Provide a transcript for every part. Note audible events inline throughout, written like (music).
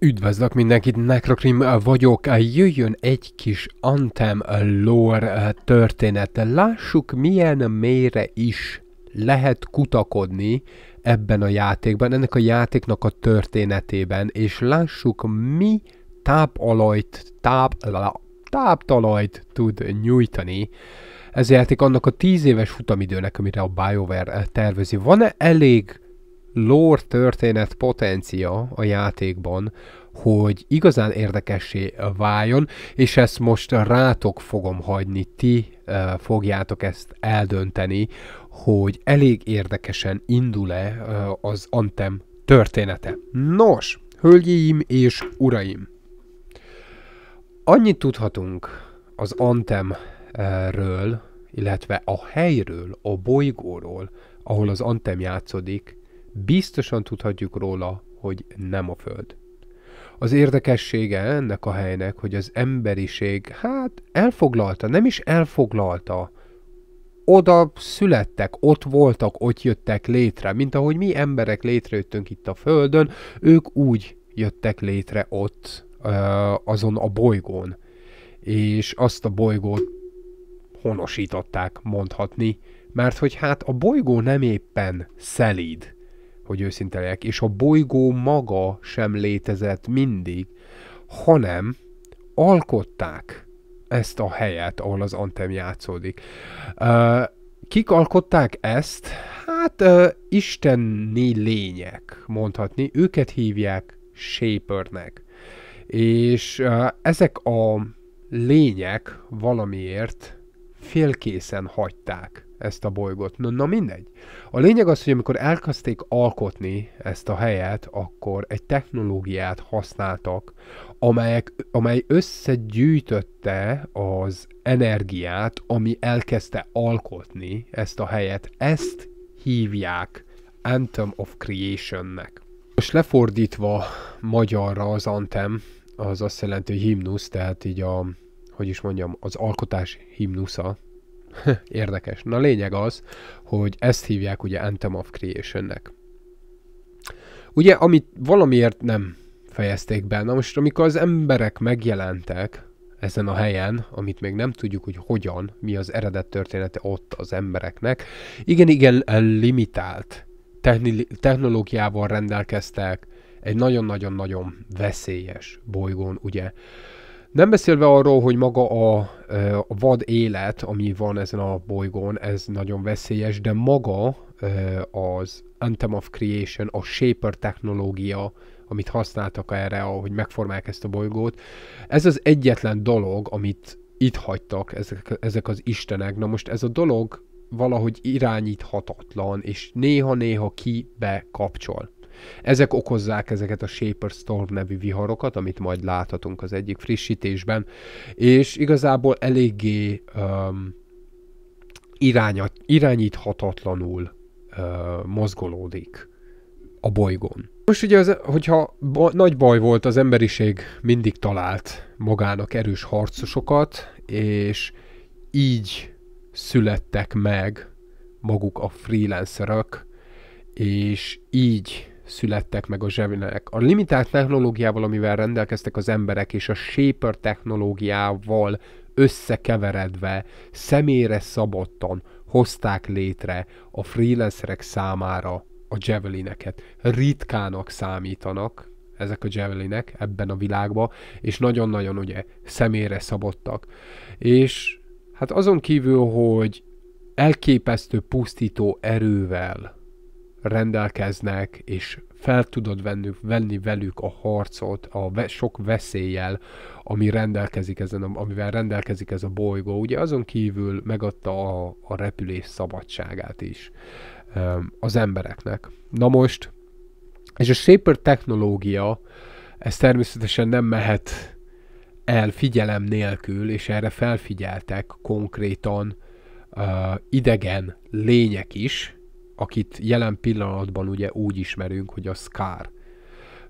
Üdvözlök mindenkit, Necrokrim vagyok, jöjjön egy kis Antem lore eh, történet. Lássuk milyen mélyre is lehet kutakodni ebben a játékban, ennek a játéknak a történetében, és lássuk mi tápalajt, táp, táptalajt tud nyújtani ez a játék annak a 10 éves futamidőnek, amire a BioWare eh, tervezi. Van-e elég lore történet potencia a játékban hogy igazán érdekessé váljon, és ezt most rátok fogom hagyni, ti eh, fogjátok ezt eldönteni, hogy elég érdekesen indul-e eh, az Antem története. Nos, hölgyeim és uraim, annyit tudhatunk az Antemről, illetve a helyről, a bolygóról, ahol az Antem játszódik, biztosan tudhatjuk róla, hogy nem a Föld. Az érdekessége ennek a helynek, hogy az emberiség, hát elfoglalta, nem is elfoglalta. Oda születtek, ott voltak, ott jöttek létre, mint ahogy mi emberek létrejöttünk itt a Földön, ők úgy jöttek létre ott, azon a bolygón. És azt a bolygót honosították, mondhatni, mert hogy hát a bolygó nem éppen szelíd hogy őszinte legyek, és a bolygó maga sem létezett mindig, hanem alkották ezt a helyet, ahol az Antem játszódik. Uh, kik alkották ezt? Hát uh, isteni lények, mondhatni. Őket hívják Shapernek. És uh, ezek a lények valamiért félkészen hagyták ezt a bolygót. Na, na mindegy. A lényeg az, hogy amikor elkezdték alkotni ezt a helyet, akkor egy technológiát használtak, amelyek, amely összegyűjtötte az energiát, ami elkezdte alkotni ezt a helyet. Ezt hívják Anthem of Creationnek. Most lefordítva magyarra az Anthem, az azt jelenti, hogy himnusz, tehát így a, hogy is mondjam, az alkotás himnusza, (laughs) Érdekes. Na lényeg az, hogy ezt hívják ugye Anthem of Creation-nek. Ugye, amit valamiért nem fejezték be, na most amikor az emberek megjelentek ezen a helyen, amit még nem tudjuk, hogy hogyan, mi az eredet története ott az embereknek, igen, igen, limitált technológiával rendelkeztek, egy nagyon-nagyon-nagyon veszélyes bolygón, ugye, nem beszélve arról, hogy maga a, e, a vad élet, ami van ezen a bolygón, ez nagyon veszélyes, de maga e, az Anthem of Creation, a Shaper technológia, amit használtak erre, ahogy megformálják ezt a bolygót, ez az egyetlen dolog, amit itt hagytak ezek, ezek az istenek. Na most ez a dolog valahogy irányíthatatlan, és néha-néha ki bekapcsol. Ezek okozzák ezeket a Shaper Storm nevű viharokat, amit majd láthatunk az egyik frissítésben, és igazából eléggé um, irány, irányíthatatlanul uh, mozgolódik a bolygón. Most ugye, az, hogyha ba, nagy baj volt, az emberiség mindig talált magának erős harcosokat, és így születtek meg maguk a freelancerök, és így születtek meg a zsevinek. A limitált technológiával, amivel rendelkeztek az emberek, és a Shaper technológiával összekeveredve, személyre szabottan hozták létre a freelancerek számára a javelineket. Ritkának számítanak ezek a javelinek ebben a világban, és nagyon-nagyon ugye személyre szabottak. És hát azon kívül, hogy elképesztő pusztító erővel rendelkeznek, és fel tudod venni, venni velük a harcot, a ve- sok veszéllyel, ami rendelkezik ezen a, amivel rendelkezik ez a bolygó. Ugye azon kívül megadta a, a repülés szabadságát is um, az embereknek. Na most, és a Shaper technológia, ez természetesen nem mehet el figyelem nélkül, és erre felfigyeltek konkrétan uh, idegen lények is, akit jelen pillanatban ugye úgy ismerünk, hogy a Scar.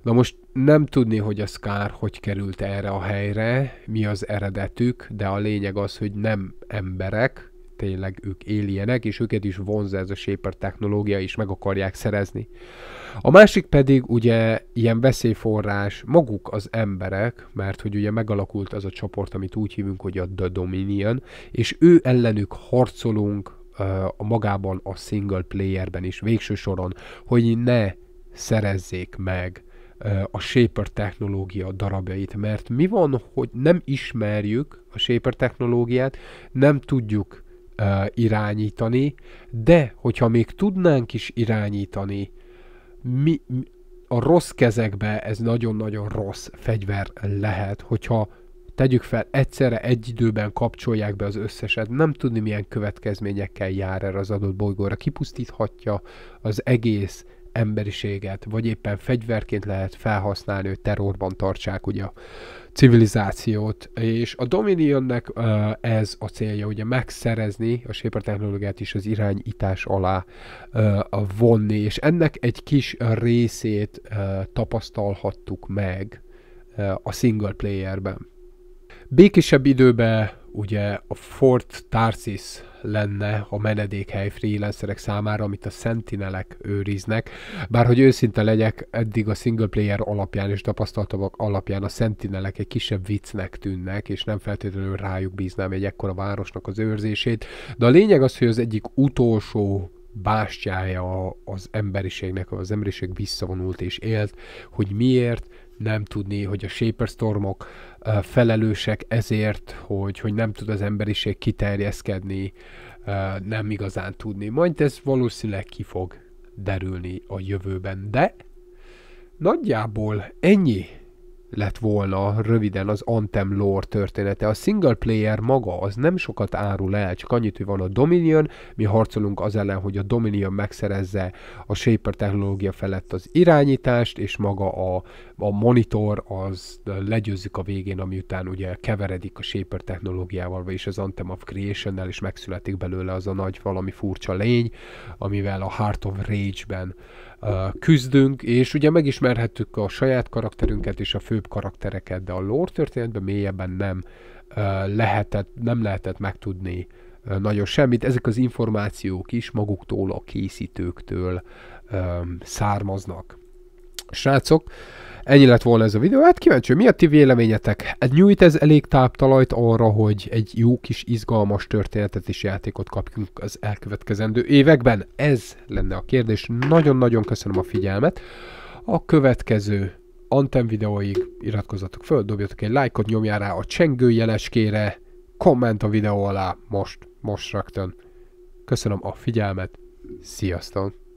Na most nem tudni, hogy a Scar hogy került erre a helyre, mi az eredetük, de a lényeg az, hogy nem emberek, tényleg ők éljenek, és őket is vonz ez a Shaper technológia, és meg akarják szerezni. A másik pedig ugye ilyen veszélyforrás maguk az emberek, mert hogy ugye megalakult az a csoport, amit úgy hívunk, hogy a The Dominion, és ő ellenük harcolunk, a magában a single playerben is végső soron, hogy ne szerezzék meg a Shaper technológia darabjait, mert mi van, hogy nem ismerjük a Shaper technológiát, nem tudjuk uh, irányítani, de hogyha még tudnánk is irányítani, mi, mi a rossz kezekbe ez nagyon-nagyon rossz fegyver lehet, hogyha tegyük fel, egyszerre egy időben kapcsolják be az összeset, nem tudni milyen következményekkel jár erre az adott bolygóra, kipusztíthatja az egész emberiséget, vagy éppen fegyverként lehet felhasználni, hogy terrorban tartsák ugye a civilizációt, és a Dominionnek uh, ez a célja, ugye megszerezni a Shaper technológiát is az irányítás alá uh, vonni, és ennek egy kis részét uh, tapasztalhattuk meg a single playerben. Békisebb időben ugye a Fort Tarsis lenne a menedékhely freelancerek számára, amit a sentinelek őriznek. Bár hogy őszinte legyek, eddig a single player alapján és tapasztalatok alapján a sentinelek egy kisebb viccnek tűnnek, és nem feltétlenül rájuk bíznám egy ekkora városnak az őrzését. De a lényeg az, hogy az egyik utolsó bástyája az emberiségnek, az emberiség visszavonult és élt, hogy miért nem tudni, hogy a Stormok felelősek ezért, hogy, hogy nem tud az emberiség kiterjeszkedni, nem igazán tudni. Majd ez valószínűleg ki fog derülni a jövőben, de nagyjából ennyi lett volna röviden az Anthem lore története. A single player maga az nem sokat árul el, csak annyit, hogy van a Dominion, mi harcolunk az ellen, hogy a Dominion megszerezze a Shaper technológia felett az irányítást, és maga a, a monitor az legyőzzük a végén, ami után ugye keveredik a Shaper technológiával, vagyis az Anthem of Creation-nel, és megszületik belőle az a nagy valami furcsa lény, amivel a Heart of Rage-ben küzdünk, és ugye megismerhettük a saját karakterünket és a főbb karaktereket, de a lore történetben mélyebben nem lehetett, nem lehetett megtudni nagyon semmit. Ezek az információk is maguktól, a készítőktől származnak. Srácok, Ennyi lett volna ez a videó. Hát kíváncsi, mi a ti véleményetek? Nyújt ez elég táptalajt arra, hogy egy jó kis izgalmas történetet és játékot kapjunk az elkövetkezendő években? Ez lenne a kérdés. Nagyon-nagyon köszönöm a figyelmet. A következő Antem videóig iratkozzatok föl, dobjatok egy lájkot, nyomjál rá a csengő jeleskére, komment a videó alá, most, most rögtön. Köszönöm a figyelmet, sziasztok!